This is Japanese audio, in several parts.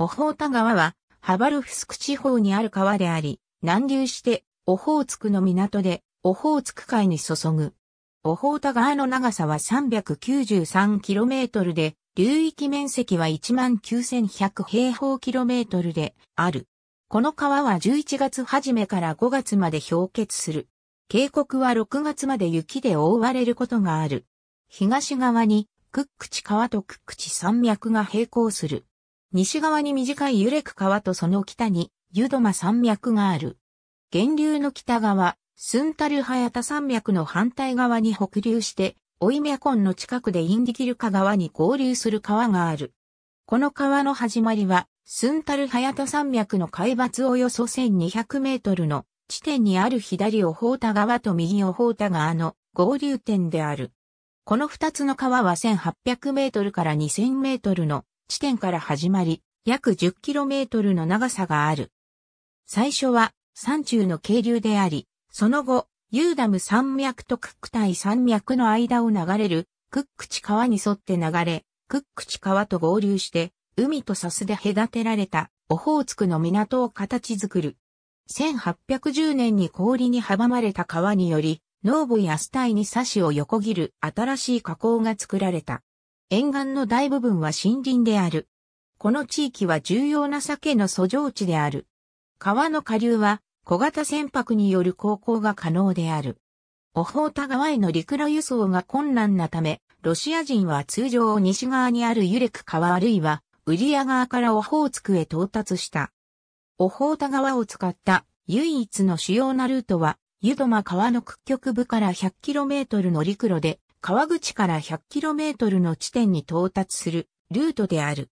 オホータ川は、ハバルフスク地方にある川であり、南流して、オホーツクの港で、オホーツク海に注ぐ。オホータ川の長さは 393km で、流域面積は19,100平方キロメートルである。この川は11月初めから5月まで氷結する。渓谷は6月まで雪で覆われることがある。東側に、クックチ川とクックチ山脈が並行する。西側に短いユレク川とその北にユドマ山脈がある。源流の北側、スンタルハヤタ山脈の反対側に北流して、オイミャコンの近くでインディキルカ川に合流する川がある。この川の始まりは、スンタルハヤタ山脈の海抜およそ1200メートルの地点にある左オホータ川と右オホータ川の合流点である。この二つの川は1800メートルから2000メートルの地点から始まり、約 10km の長さがある。最初は山中の渓流であり、その後、ユーダム山脈とクック対山脈の間を流れるクック地川に沿って流れ、クック地川と合流して、海とサスで隔てられたオホーツクの港を形作る。1810年に氷に阻まれた川により、農部やスタイにサシを横切る新しい河口が作られた。沿岸の大部分は森林である。この地域は重要な鮭の遡上地である。川の下流は小型船舶による航行が可能である。オホータ川への陸路輸送が困難なため、ロシア人は通常西側にあるユレク川あるいはウリア川からオホーツクへ到達した。オホータ川を使った唯一の主要なルートは、ユドマ川の屈曲部から 100km の陸路で川口から 100km の地点に到達するルートである。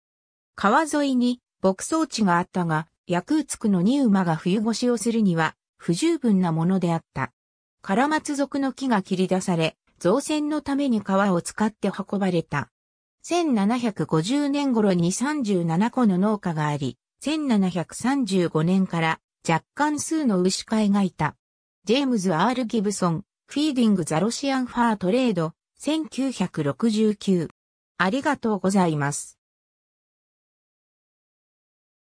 川沿いに牧草地があったが、ヤクーツクのニウマが冬越しをするには不十分なものであった。カラマツ族の木が切り出され、造船のために川を使って運ばれた。1750年頃に37個の農家があり、1735年から若干数の牛飼いがいた。ジェームズ・アール・ギブソン、フィーディング・ザ・ロシアン・ファー・トレード、1969。ありがとうございます。